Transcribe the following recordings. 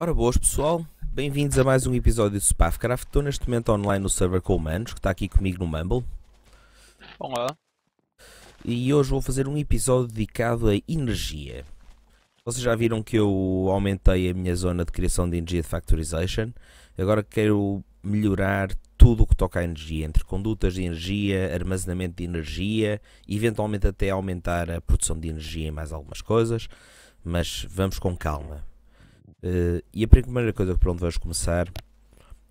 Ora boas pessoal, bem-vindos a mais um episódio do Spafcraft. Estou neste momento online no server com o Manos, que está aqui comigo no Mumble. Olá. E hoje vou fazer um episódio dedicado a energia. Vocês já viram que eu aumentei a minha zona de criação de energia de factorization. Agora quero melhorar tudo o que toca a energia, entre condutas de energia, armazenamento de energia, eventualmente até aumentar a produção de energia em mais algumas coisas, mas vamos com calma. Uh, e a primeira coisa por onde vamos começar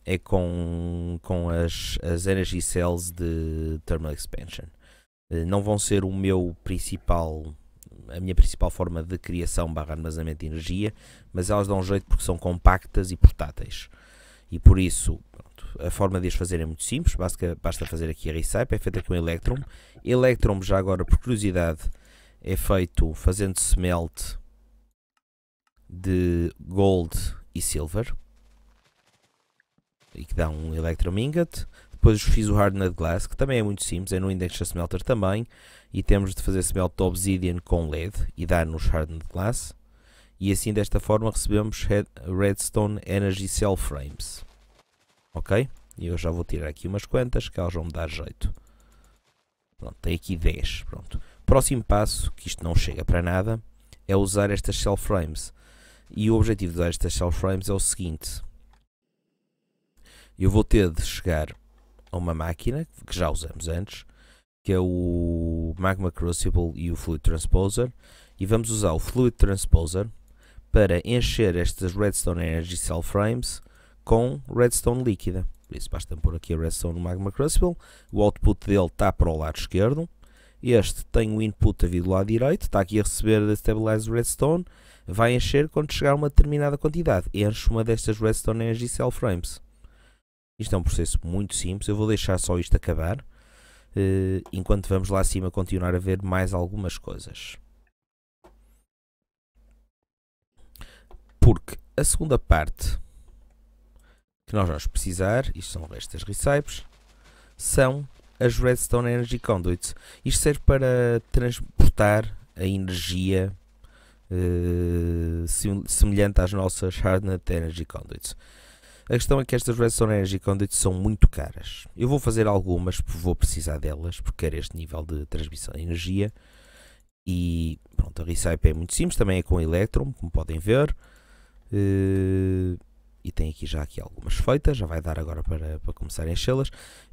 é com, com as, as Energy Cells de Thermal Expansion. Uh, não vão ser o meu principal, a minha principal forma de criação barra armazenamento de energia, mas elas dão um jeito porque são compactas e portáteis. E por isso, pronto, a forma de as fazer é muito simples, basta, basta fazer aqui a recipe, é feita com Electrum. Electrum, já agora por curiosidade, é feito fazendo se melt de Gold e Silver e que dá um Electrum Ingot. Depois fiz o Hardened Glass, que também é muito simples, é no Index Smelter também. E temos de fazer smelter de Obsidian com LED e dar-nos Hardened Glass. E assim desta forma recebemos Redstone Energy Cell Frames. Ok? E eu já vou tirar aqui umas quantas, que elas vão me dar jeito. Pronto, tem aqui 10. Pronto. Próximo passo, que isto não chega para nada, é usar estas Cell Frames. E o objetivo destas cell frames é o seguinte: eu vou ter de chegar a uma máquina que já usamos antes, que é o Magma Crucible e o Fluid Transposer, e vamos usar o Fluid Transposer para encher estas Redstone Energy Cell Frames com Redstone líquida. Por isso basta pôr aqui a Redstone no Magma Crucible, o output dele está para o lado esquerdo, este tem o input a vir do lado direito, está aqui a receber da Stabilized Redstone, vai encher quando chegar a uma determinada quantidade. Enche uma destas Redstone Energy Cell Frames. Isto é um processo muito simples, eu vou deixar só isto acabar, uh, enquanto vamos lá acima continuar a ver mais algumas coisas. Porque a segunda parte que nós vamos precisar, isto são restas recipes, são as Redstone Energy Conduits. Isto serve para transportar a energia uh, semelhante às nossas Hardnet Energy Conduits. A questão é que estas Redstone Energy Conduits são muito caras. Eu vou fazer algumas, porque vou precisar delas, porque quero este nível de transmissão de energia. E pronto, a Recipe é muito simples, também é com Electrum, como podem ver. Uh, e tem aqui já aqui algumas feitas, já vai dar agora para, para começar a enchê-las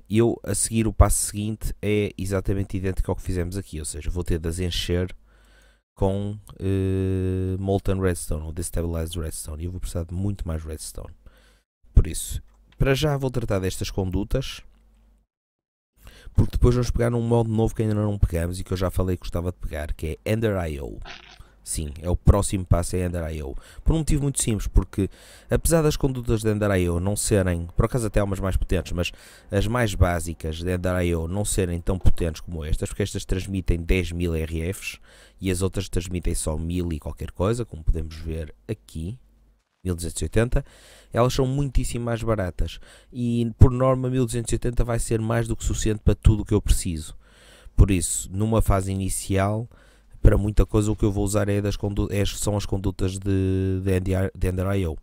eu a seguir o passo seguinte é exatamente idêntico ao que fizemos aqui, ou seja, vou ter de as encher com uh, Molten Redstone ou Destabilized Redstone e eu vou precisar de muito mais Redstone. Por isso, para já vou tratar destas condutas porque depois vamos pegar num modo novo que ainda não pegamos e que eu já falei que gostava de pegar, que é Ender I.O. Sim, é o próximo passo é Ender.io. Por um motivo muito simples, porque apesar das condutas de Ender.io não serem, por acaso até algumas mais potentes, mas as mais básicas de Ender.io não serem tão potentes como estas, porque estas transmitem 10.000 mil RFs e as outras transmitem só 1000 e qualquer coisa, como podemos ver aqui. 1280, elas são muitíssimo mais baratas e por norma 1280 vai ser mais do que suficiente para tudo o que eu preciso. Por isso, numa fase inicial, para muita coisa o que eu vou usar é das é, são as condutas de, de, Ender.io.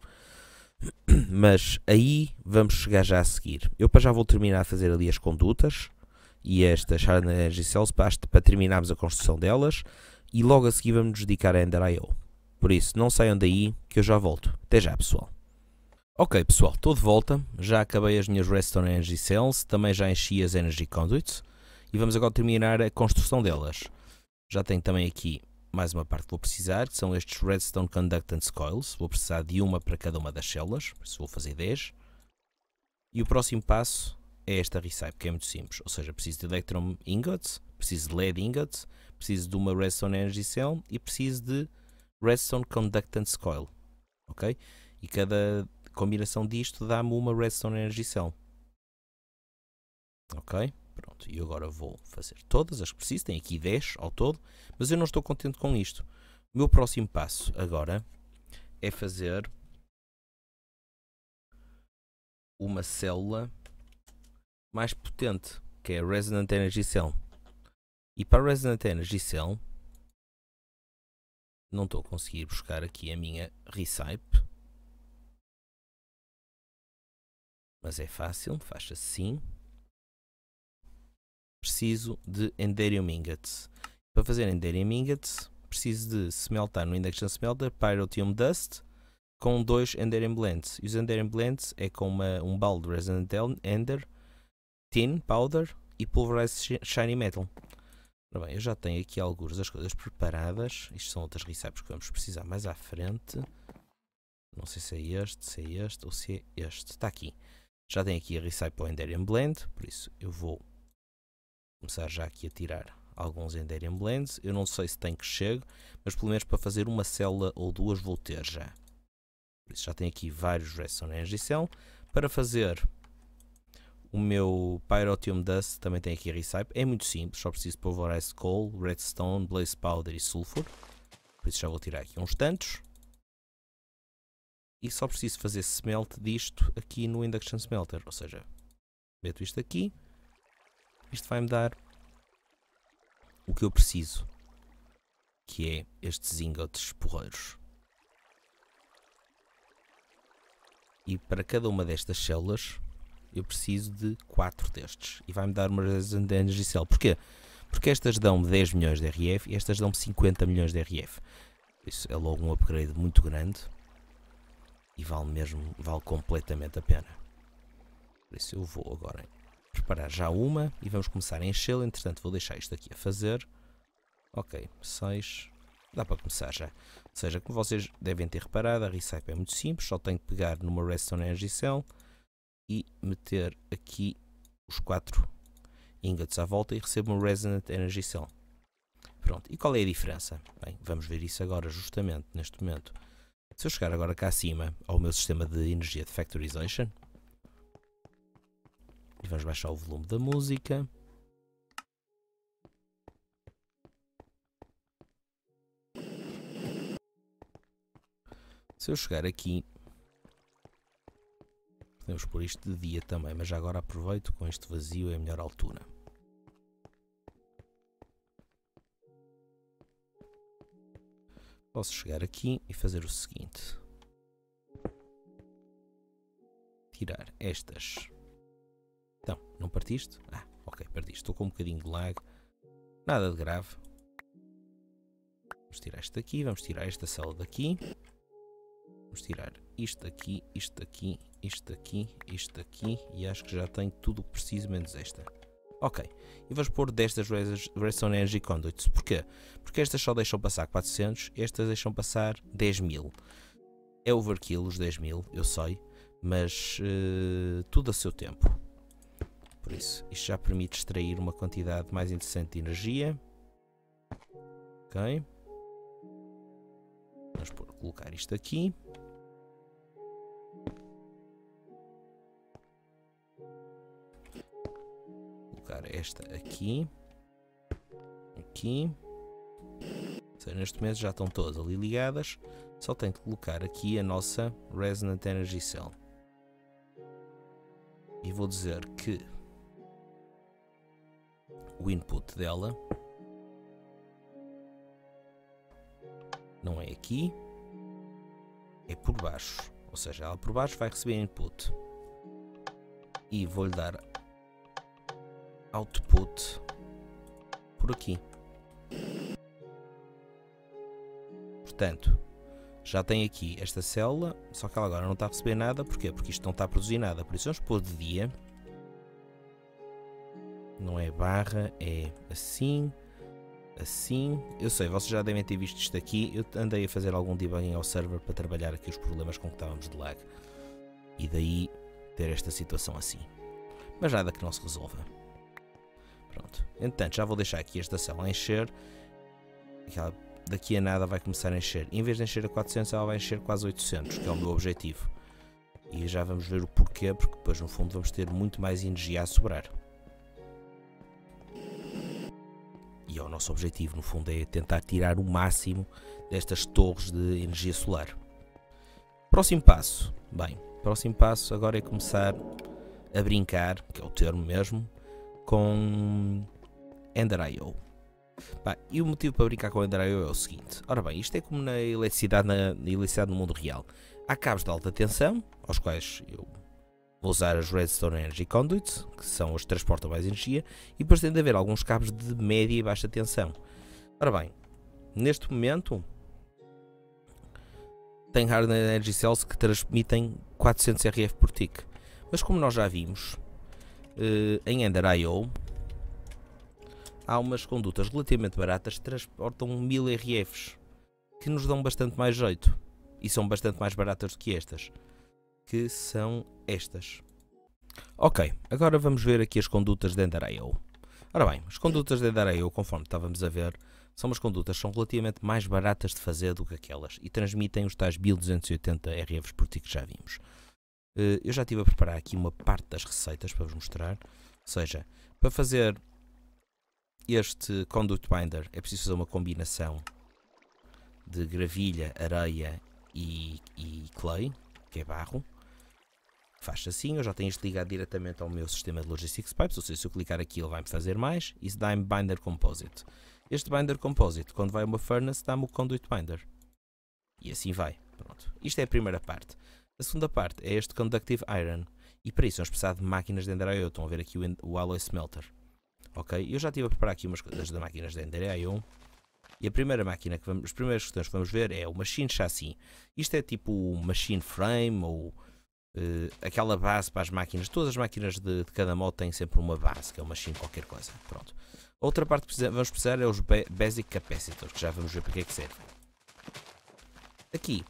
Mas aí vamos chegar já a seguir. Eu para já vou terminar a fazer ali as condutas e estas Hard Energy Cells para, para terminarmos a construção delas e logo a seguir vamos nos dedicar a Ender.io. Por isso, não saiam daí que eu já volto. Até já, pessoal. Ok, pessoal, estou de volta. Já acabei as minhas Redstone Energy Cells, também já enchi as Energy Conduits e vamos agora terminar a construção delas. Já tenho também aqui mais uma parte que vou precisar, que são estes Redstone Conductance Coils. Vou precisar de uma para cada uma das células, por isso vou fazer 10. E o próximo passo é esta recipe, que é muito simples. Ou seja, preciso de electron Ingots, preciso de LED Ingots, preciso de uma Redstone Energy Cell e preciso de Redstone Conductance Coil. Ok? E cada combinação disto dá-me uma Redstone Energy Cell. Ok? Pronto, e agora vou fazer todas as que preciso, tenho aqui 10 ao todo, mas eu não estou contente com isto. O meu próximo passo agora é fazer uma célula mais potente, que é a Resonant Energy Cell. E para a Resonant Energy Cell, não estou a conseguir buscar aqui a minha recipe. Mas é fácil, faz assim preciso de Enderium Ingots. Para fazer Enderium Ingots, preciso de smeltar no index Smelter Pyrotium Dust com dois Enderium Blends. E os Enderium Blends é com uma, um balde Resident Ender, Tin Powder e Pulverized Shiny Metal. Ora bem, eu já tenho aqui algumas das coisas preparadas. Isto são outras recipes que vamos precisar mais à frente. Não sei se é este, se é este ou se é este. Está aqui. Já tenho aqui a recipe para o Enderium Blend, por isso eu vou começar já aqui a tirar alguns Enderium Blends. Eu não sei se tem que chego, mas pelo menos para fazer uma célula ou duas vou ter já. Por isso já tenho aqui vários Redstone Energy Cell. Para fazer o meu Pyrotium Dust, também tem aqui a Recipe. É muito simples, só preciso Pulverize Coal, Redstone, Blaze Powder e Sulfur. Por isso já vou tirar aqui uns tantos. E só preciso fazer smelt disto aqui no Induction Smelter, ou seja, meto isto aqui isto vai-me dar o que eu preciso, que é estes ingotes porreiros. E para cada uma destas células eu preciso de 4 destes. E vai-me dar uma Resident Energy Cell. Porquê? Porque estas dão me 10 milhões de RF e estas dão me 50 milhões de RF. Isso é logo um upgrade muito grande e vale mesmo, vale completamente a pena. Por isso eu vou agora preparar já uma e vamos começar a enchê-la. Entretanto, vou deixar isto aqui a fazer. Ok, 6. Dá para começar já. Ou seja, como vocês devem ter reparado, a recipe é muito simples. Só tenho que pegar numa Redstone Energy Cell e meter aqui os 4 ingots à volta e recebo uma Resonant Energy Cell. Pronto, e qual é a diferença? Bem, vamos ver isso agora justamente neste momento. Se eu chegar agora cá acima ao meu sistema de energia de Factorization, e vamos baixar o volume da música. Se eu chegar aqui, podemos pôr isto de dia também, mas já agora aproveito com este vazio é a melhor altura. Posso chegar aqui e fazer o seguinte: tirar estas então, não partiste? Ah, ok, partiste. Estou com um bocadinho de lag. Nada de grave. Vamos tirar isto daqui, vamos tirar esta célula daqui. Vamos tirar isto daqui, isto daqui, isto daqui, isto daqui. E acho que já tenho tudo o que preciso, menos esta. Ok, e vamos pôr destas Redstone Energy Conduits. Porquê? Porque estas só deixam passar 400, estas deixam passar 10.000. É overkill os 10.000, eu sei, mas uh, tudo a seu tempo por isso. Isto já permite extrair uma quantidade mais interessante de energia. Ok. Vamos por, colocar isto aqui. Colocar esta aqui. Aqui. Seja, neste momento já estão todas ali ligadas. Só tenho que colocar aqui a nossa Resonant Energy Cell. E vou dizer que o input dela. Não é aqui, é por baixo. Ou seja, ela por baixo vai receber input. E vou-lhe dar output por aqui. Portanto, já tem aqui esta célula, só que ela agora não está a receber nada, porquê? Porque isto não está a produzir nada, por isso vamos pôr de dia não é barra, é assim, assim. Eu sei, vocês já devem ter visto isto aqui. Eu andei a fazer algum debugging ao server para trabalhar aqui os problemas com que estávamos de lag. E daí ter esta situação assim. Mas nada que não se resolva. Pronto. Entretanto, já vou deixar aqui esta célula encher. daqui a nada vai começar a encher. Em vez de encher a 400, ela vai encher quase 800, que é o meu objetivo. E já vamos ver o porquê, porque depois no fundo vamos ter muito mais energia a sobrar. é o nosso objetivo, no fundo, é tentar tirar o máximo destas torres de energia solar. Próximo passo. Bem, próximo passo agora é começar a brincar, que é o termo mesmo, com Ender.io. E o motivo para brincar com Ender.io é o seguinte. Ora bem, isto é como na eletricidade, na, na eletricidade no mundo real. Há cabos de alta tensão, aos quais eu Vou usar as Redstone Energy Conduits, que são os que transportam mais energia, e depois tem de haver alguns cabos de média e baixa tensão. Ora bem, neste momento tem Hard Energy Cells que transmitem 400 RF por tick. Mas como nós já vimos, eh, em Ender.io há umas condutas relativamente baratas que transportam 1000 RFs, que nos dão bastante mais jeito e são bastante mais baratas do que estas que são estas. Ok, agora vamos ver aqui as condutas de Ender.io. Ora bem, as condutas de Ender.io, conforme estávamos a ver, são umas condutas que são relativamente mais baratas de fazer do que aquelas e transmitem os tais 1280 RFs por ti que já vimos. Eh, eu já estive a preparar aqui uma parte das receitas para vos mostrar, ou seja, para fazer este conduit binder é preciso fazer uma combinação de gravilha, areia e, e clay, que é barro, faz assim, eu já tenho isto ligado diretamente ao meu sistema de Logistics Pipes, ou seja, se eu clicar aqui ele vai-me fazer mais, isso dá-me Binder Composite. Este Binder Composite, quando vai uma Furnace, dá-me o Conduit Binder. E assim vai, pronto. Isto é a primeira parte. A segunda parte é este Conductive Iron, e para isso vamos precisar de máquinas de Ender.io, estão a ver aqui o, o Alloy Smelter. Ok, eu já estive a preparar aqui umas coisas das máquinas de Ender.io, e a primeira máquina que vamos, os primeiros questões que vamos ver é o machine chassis. Isto é tipo o machine frame ou uh, aquela base para as máquinas. Todas as máquinas de, de, cada modo têm sempre uma base, que é um machine qualquer coisa. Pronto. Outra parte que vamos precisar é os basic capacitors, que já vamos ver para que é que serve. Aqui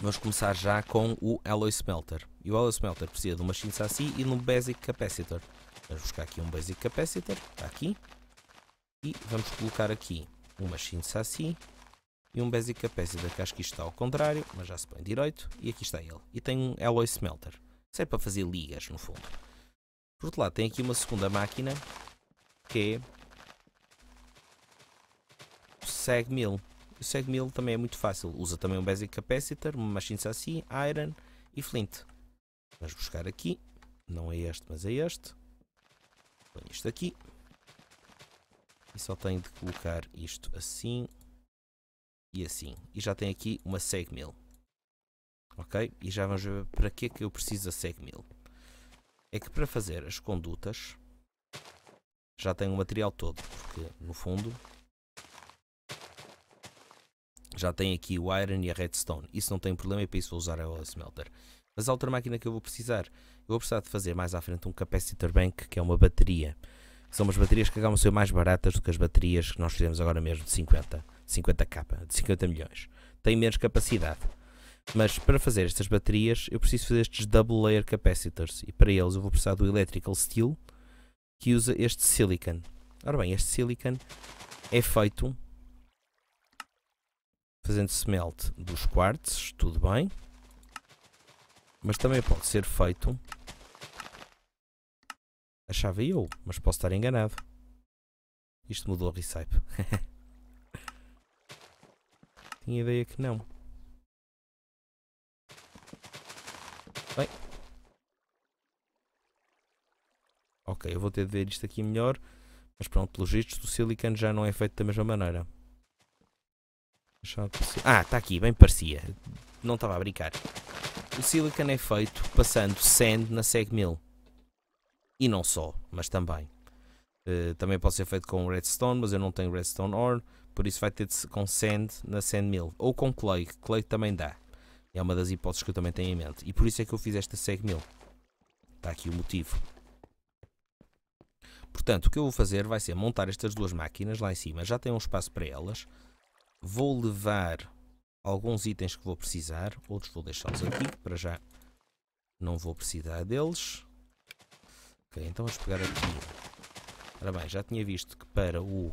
vamos começar já com o alloy smelter. E o alloy smelter precisa de um machine chassis e de um basic capacitor. Vamos buscar aqui um basic capacitor, está aqui. E vamos colocar aqui uma Machine Sassy e um Basic capacitor que acho que isto está ao contrário, mas já se põe direito, e aqui está ele. E tem um Alloy Smelter, serve é para fazer ligas no fundo. Por outro lado, tem aqui uma segunda máquina, que é o SEG-1000. O SEG-1000 também é muito fácil, usa também um Basic Capacitor, uma Machine Sassy, Iron e Flint. Vamos buscar aqui, não é este, mas é este. Põe isto aqui, e só tenho de colocar isto assim e assim. E já tem aqui uma segmil, Ok? E já vamos ver para que é que eu preciso da segmil. É que para fazer as condutas já tenho o material todo, porque no fundo já tem aqui o iron e a redstone. Isso não tem problema e para isso vou usar a smelter. Mas a outra máquina que eu vou precisar, eu vou precisar de fazer mais à frente um capacitor bank, que é uma bateria são umas baterias que acabam a ser mais baratas do que as baterias que nós fizemos agora mesmo de 50, 50 capa, de 50 milhões. Tem menos capacidade. Mas para fazer estas baterias eu preciso fazer estes double layer capacitors e para eles eu vou precisar do electrical steel que usa este silicon. Ora bem, este silicon é feito fazendo smelt dos quartz, tudo bem. Mas também pode ser feito Achava eu, mas posso estar enganado. Isto mudou a recipe. Tinha ideia que não. Bem. Ok, eu vou ter de ver isto aqui melhor. Mas pronto, pelos vistos, o silicone já não é feito da mesma maneira. Ah, está aqui, bem parecia. Não estava a brincar. O silicone é feito passando sand na SEG 1000 e não só, mas também. Uh, também pode ser feito com redstone, mas eu não tenho redstone ore, por isso vai ter de ser com sand na sand mill ou com clay, que clay também dá. É uma das hipóteses que eu também tenho em mente e por isso é que eu fiz esta mill, Está aqui o motivo. Portanto, o que eu vou fazer vai ser montar estas duas máquinas lá em cima. Já tem um espaço para elas. Vou levar alguns itens que vou precisar. Outros vou deixá-los aqui. Para já não vou precisar deles. Ok, então vamos pegar aqui. Ora bem, já tinha visto que para o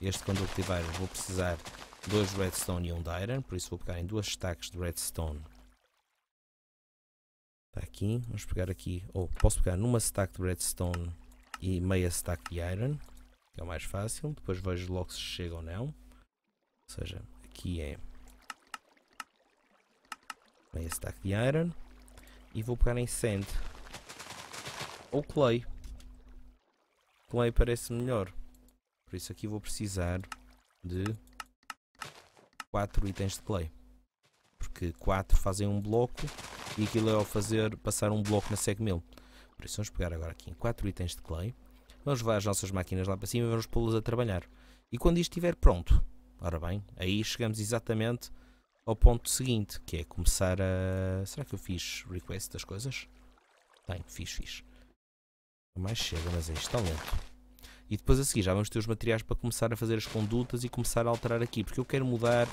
este conductive iron vou precisar dois redstone e um de iron, por isso vou pegar em duas stacks de redstone. Está aqui, vamos pegar aqui, ou oh, posso pegar numa stack de redstone e meia stack de iron, que é o mais fácil, depois vejo logo se chega ou não. Ou seja, aqui é meia stack de iron e vou pegar em sand ou clay. Clay parece melhor. Por isso aqui vou precisar de 4 itens de clay. Porque 4 fazem um bloco e aquilo é ao fazer passar um bloco na segmil. Por isso vamos pegar agora aqui em 4 itens de clay. Vamos levar as nossas máquinas lá para cima e vamos pô-las a trabalhar. E quando isto estiver pronto, ora bem, aí chegamos exatamente ao ponto seguinte, que é começar a... Será que eu fiz request das coisas? Tenho, fiz, fiz. É mais chega, mas é isto está lento. E depois a seguir já vamos ter os materiais para começar a fazer as condutas e começar a alterar aqui, porque eu quero mudar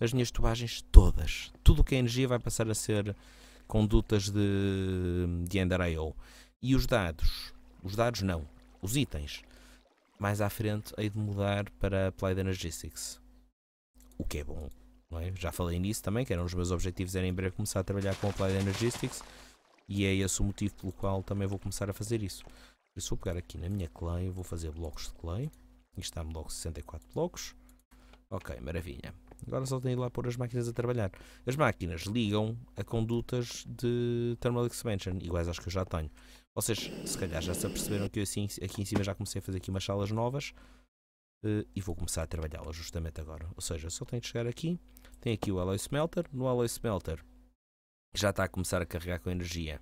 as minhas tubagens todas. Tudo o que é energia vai passar a ser condutas de, de Ender I.O. E os dados, os dados não, os itens. Mais à frente hei de mudar para Applied Energistics, o que é bom. É? Já falei nisso também, que eram os meus objetivos, era em breve começar a trabalhar com Applied Energistics e é esse o motivo pelo qual também vou começar a fazer isso. Eu vou pegar aqui na minha clay, vou fazer blocos de clay. Isto está-me logo 64 blocos. Ok, maravilha. Agora só tenho de lá pôr as máquinas a trabalhar. As máquinas ligam a condutas de Thermal Expansion, iguais às que eu já tenho. Vocês, se calhar, já se aperceberam que eu assim, aqui em cima já comecei a fazer aqui umas salas novas. Uh, e vou começar a trabalhá-las justamente agora. Ou seja, só tenho de chegar aqui. Tem aqui o Alloy Smelter. No Alloy Smelter que já está a começar a carregar com energia.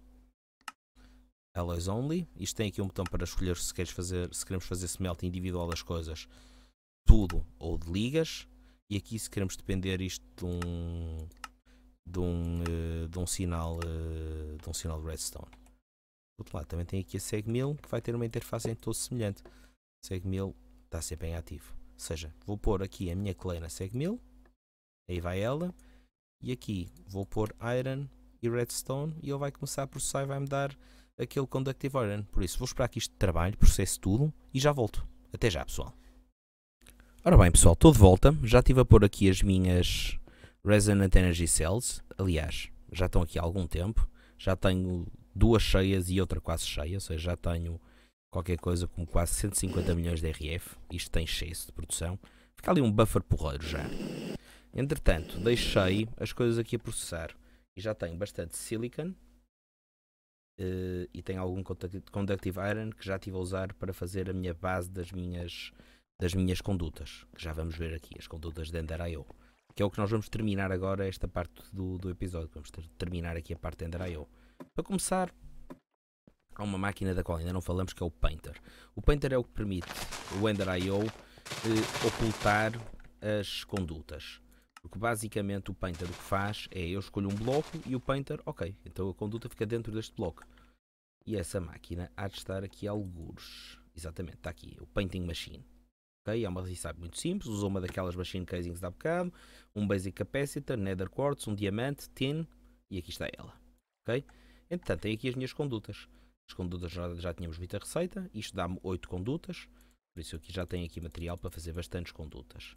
Alloys Only. Isto tem aqui um botão para escolher se, queres fazer, se queremos fazer smelt individual das coisas, tudo ou de ligas. E aqui se queremos depender isto de um, de um, eh, de um sinal eh, de um sinal de redstone. Do outro lado também tem aqui a SegMill que vai ter uma interface em todo semelhante. SegMill está sempre em ativo. Ou seja, vou pôr aqui a minha clay na SegMill, aí vai ela, e aqui vou pôr Iron e redstone e ele vai começar a processar e vai-me dar aquele conductive iron. Por isso, vou esperar que isto trabalhe, processe tudo e já volto. Até já, pessoal. Ora bem, pessoal, estou de volta. Já estive a pôr aqui as minhas Resonant Energy Cells. Aliás, já estão aqui há algum tempo. Já tenho duas cheias e outra quase cheia, ou seja, já tenho qualquer coisa como quase 150 milhões de RF. Isto tem excesso de produção. Fica ali um buffer porreiro já. Entretanto, deixei as coisas aqui a processar e já tem bastante silicon uh, eh, e tem algum conductive iron que já estive a usar para fazer a minha base das minhas, das minhas condutas, que já vamos ver aqui, as condutas de Ender.io, que é o que nós vamos terminar agora esta parte do, do episódio, vamos ter, terminar aqui a parte de Ender.io. Para começar, há uma máquina da qual ainda não falamos que é o Painter. O Painter é o que permite o Ender.io uh, eh, ocultar as condutas. Porque basicamente o Painter o que faz é eu escolho um bloco e o Painter, ok, então a conduta fica dentro deste bloco. E essa máquina há de estar aqui alguns. Exatamente, está aqui, o Painting Machine. Ok, é uma recipe muito simples, usou uma daquelas machine casings da há bocado, um Basic Capacitor, Nether Quartz, um diamante, tin, e aqui está ela. Ok? Entretanto, tem aqui as minhas condutas. As condutas já, já tínhamos muita a receita, isto dá-me 8 condutas, por isso aqui já tenho aqui material para fazer bastantes condutas.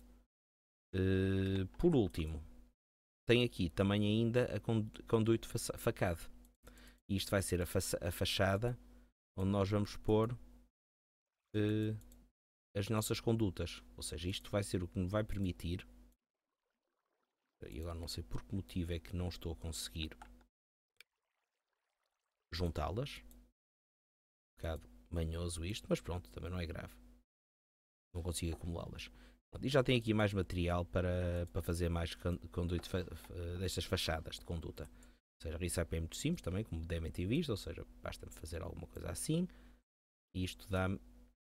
Eh, por último, tem aqui também ainda a conduito facado. E isto vai ser a, fa a fachada onde nós vamos pôr uh, as nossas condutas. Ou seja, isto vai ser o que nos vai permitir. E agora não sei por que motivo é que não estou a conseguir juntá-las. Um bocado manhoso isto, mas pronto, também não é grave. Não consigo acumulá-las. E já tem aqui mais material para, para fazer mais conduito destas fachadas de conduta. Ou seja, isso é muito simples também, como devem ter visto, ou seja, basta-me fazer alguma coisa assim e isto dá-me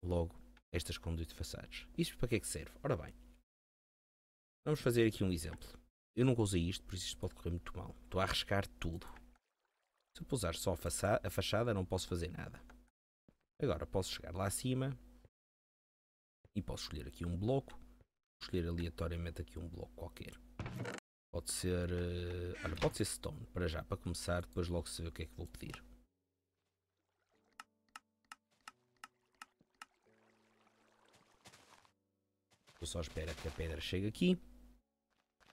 logo estas de façadas. Isto para que é que serve? Ora bem, vamos fazer aqui um exemplo. Eu nunca usei isto, por isso isto pode correr muito mal. Estou a arriscar tudo. Se eu pousar só a, faça a fachada, não posso fazer nada. Agora posso chegar lá acima e posso escolher aqui um bloco escolher aleatoriamente aqui um bloco qualquer. Pode ser. Eh, olha, pode ser stone para já, para começar, depois logo se vê o que é que vou pedir. Estou só à espera que a pedra chegue aqui.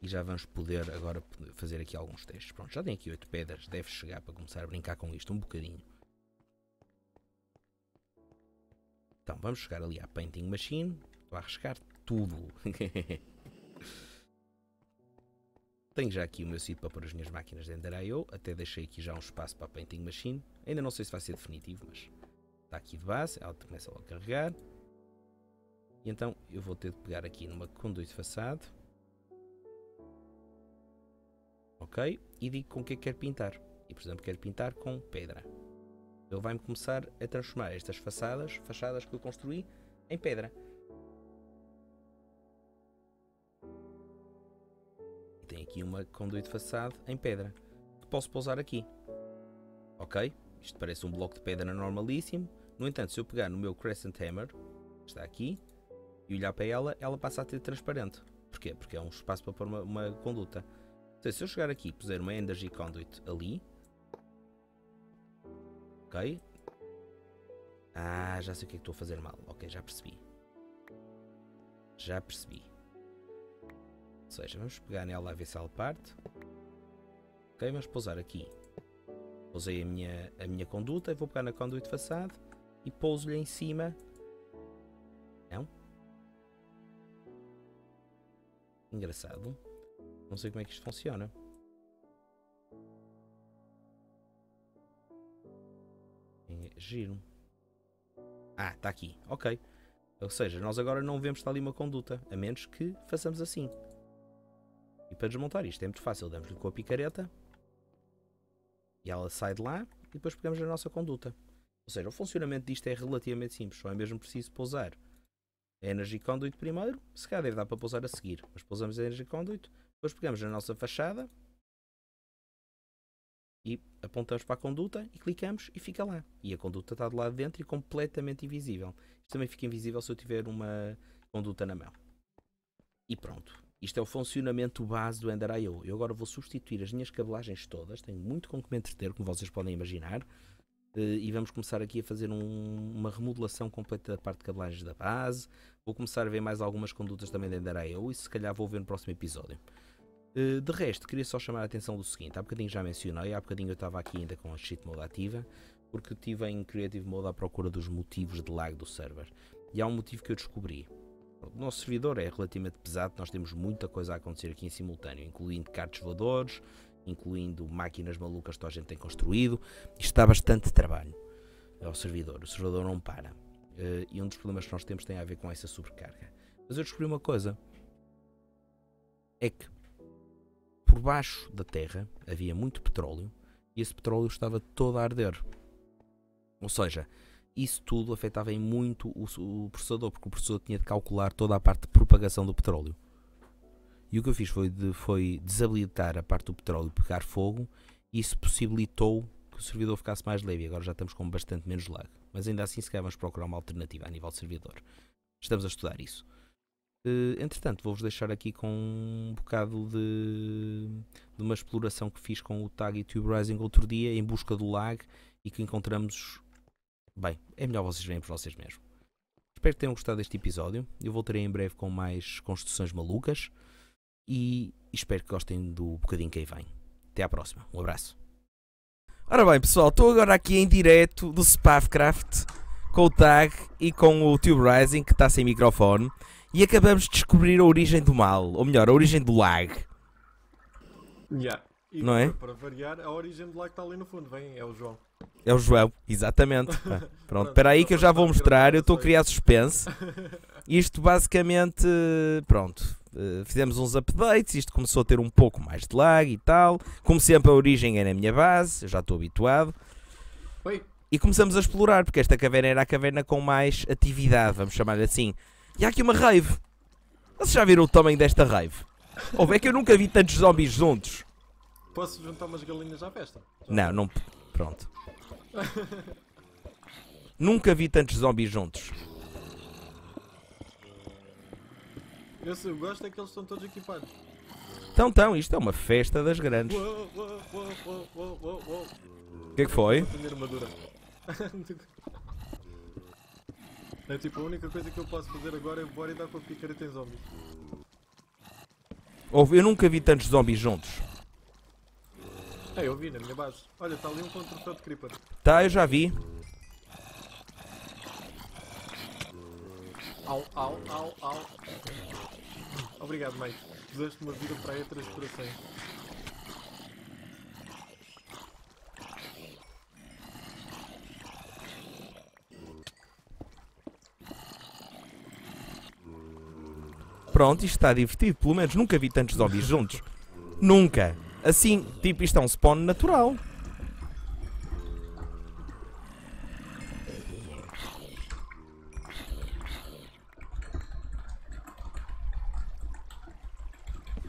E já vamos poder agora fazer aqui alguns testes. Pronto, já tem aqui 8 pedras, deve chegar para começar a brincar com isto um bocadinho. Então, vamos chegar ali à Painting Machine. Estou a arriscar tudo. Tenho já aqui o meu sítio para pôr as minhas máquinas dentro da I.O. Até deixei aqui já um espaço para a Painting Machine. Ainda não sei se vai ser definitivo, mas está aqui de base. Ela começa a carregar. E então eu vou ter de pegar aqui numa conduite façado. Ok? E digo com o que é que quero pintar. E, por exemplo, quero pintar com pedra. Ele vai-me começar a transformar estas façadas, fachadas que eu construí, em pedra. aqui uma conduíte façade em pedra que posso pousar aqui. Ok? Isto parece um bloco de pedra normalíssimo. No entanto, se eu pegar no meu Crescent Hammer, está aqui, e olhar para ela, ela passa a ter transparente. Porquê? Porque é um espaço para pôr uma, uma conduta. Então, se eu chegar aqui e puser uma Energy Conduit ali, ok? Ah, já sei o que é que estou a fazer mal. Ok, já percebi. Já percebi. Ou seja, vamos pegar nela a ver se ela parte. Ok, vamos pousar aqui. Pousei a minha, a minha conduta, vou pegar na de façade e pouso-lhe em cima. Não? Engraçado. Não sei como é que isto funciona. É giro. Ah, está aqui. Ok. Ou seja, nós agora não vemos estar ali uma conduta, a menos que façamos assim. E para desmontar isto é muito fácil, damos-lhe com a picareta e ela sai de lá e depois pegamos a nossa conduta. Ou seja, o funcionamento disto é relativamente simples, só é mesmo preciso pousar a Energy Conduit primeiro, se calhar deve dar para pousar a seguir, mas pousamos a Energy Conduit, depois pegamos a nossa fachada e apontamos para a conduta e clicamos e fica lá. E a conduta está do lado de dentro e completamente invisível. Isto também fica invisível se eu tiver uma conduta na mão. E pronto. Isto é o funcionamento base do IO. Eu agora vou substituir as minhas cabelagens todas, tenho muito com que me entreter, como vocês podem imaginar, eh, e vamos começar aqui a fazer um, uma remodelação completa da parte de cabelagens da base. Vou começar a ver mais algumas condutas também do Ender IO e se calhar vou ver no próximo episódio. Eh, de resto, queria só chamar a atenção do seguinte, há bocadinho já mencionei, há bocadinho eu estava aqui ainda com a Sheet mode ativa, porque estive em Creative Mode à procura dos motivos de lag do server. E há um motivo que eu descobri. O nosso servidor é relativamente pesado, nós temos muita coisa a acontecer aqui em simultâneo, incluindo cartos voadores, incluindo máquinas malucas que a gente tem construído. Isto dá bastante trabalho ao é servidor, o servidor não para. Eh, e um dos problemas que nós temos tem a ver com essa sobrecarga. Mas eu descobri uma coisa: é que por baixo da terra havia muito petróleo e esse petróleo estava todo a arder. Ou seja, isso tudo afetava em muito o, o, processador, porque o processador tinha de calcular toda a parte de propagação do petróleo. E o que eu fiz foi, de, foi desabilitar a parte do petróleo pegar fogo, e isso possibilitou que o servidor ficasse mais leve. Agora já estamos com bastante menos lag. Mas ainda assim, se calhar, vamos procurar uma alternativa a nível de servidor. Estamos a estudar isso. Uh, entretanto, vou-vos deixar aqui com um bocado de, de, uma exploração que fiz com o Tag e Tube Rising outro dia, em busca do lag, e que encontramos Bem, é melhor vocês verem por vocês mesmos. Espero que tenham gostado deste episódio. Eu voltarei em breve com mais construções malucas e espero que gostem do bocadinho que aí vem. Até à próxima. Um abraço. Ora bem, pessoal, estou agora aqui em direto do Spavcraft com o Tag e com o Tube Rising que está sem microfone e acabamos de descobrir a origem do mal, ou melhor, a origem do lag. Yeah. E não é? Para variar, a origem do lag está ali no fundo, vem, é o João. É o João, exatamente. Pronto, espera aí que eu já vou mostrar. Eu estou a criar suspense. Isto basicamente, pronto, eh, fizemos uns updates. Isto começou a ter um pouco mais de lag e tal. Como sempre, a origem é na minha base, eu já estou habituado. Oi. E começamos a explorar, porque esta caverna era a caverna com mais atividade, vamos chamar-lhe assim. E há aqui uma rave. Vocês já viram o tamanho desta rave? Ou é que eu nunca vi tantos zombies juntos? Posso juntar umas galinhas à festa? Já não, não. Pronto. Nunca vi tantos zombies juntos. Eu, sei, eu gosto é que eles estão todos equipados. Então, então, isto é uma festa das grandes. o que é que foi? é tipo, a única coisa que eu posso fazer agora é embora e dar com a picareta em zombies. Eu nunca vi tantos zombies juntos. É, eu vi na minha base. Olha, está ali um contra de creeper. Tá, eu já vi. Au, au, au, au. Obrigado, Mike. Puseste uma vida para aí três Pronto, isto está divertido. Pelo menos nunca vi tantos zombies juntos. nunca! Assim, tipo, isto é um spawn natural.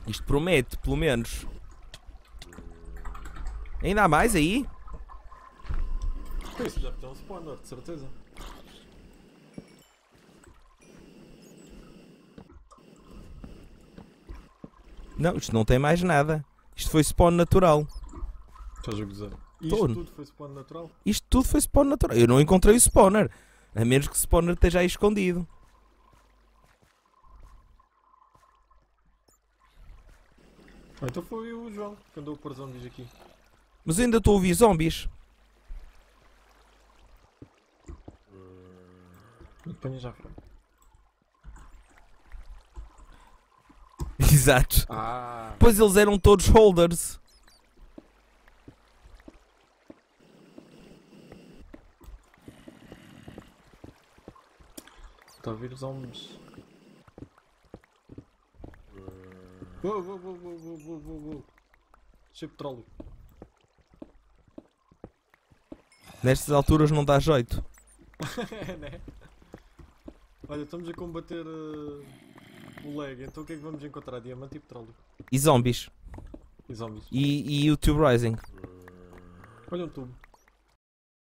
Isto promete, pelo menos. Ainda há mais aí? Isso deve ter um spawner, de certeza. Não, isto não tem mais nada. Isto foi spawn natural. Estás a gozar? Isto tudo foi spawn natural? Isto tudo foi spawn natural. Eu não encontrei o spawner. A menos que o spawner esteja aí escondido. Ah, então foi o João que andou por zombies aqui. Mas ainda estou a ouvir zombies. Apanhas hum, à frente. Exato. Ah. Pois eles eram todos holders. Está a vir os homens. Vou, vou, vou, vou, vou, vou, vou, vou. Cheio de petróleo. Nestas alturas não dá jeito. é, né? Olha, estamos a combater. Uh o leg então o que é que vamos encontrar? Diamante e petróleo. E zombies. E zombies. E, e o Tube Rising. Olha um tubo.